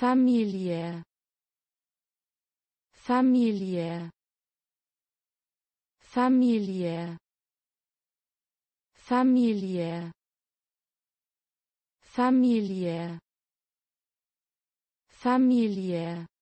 Familie Familie Familie Familie Familie Familie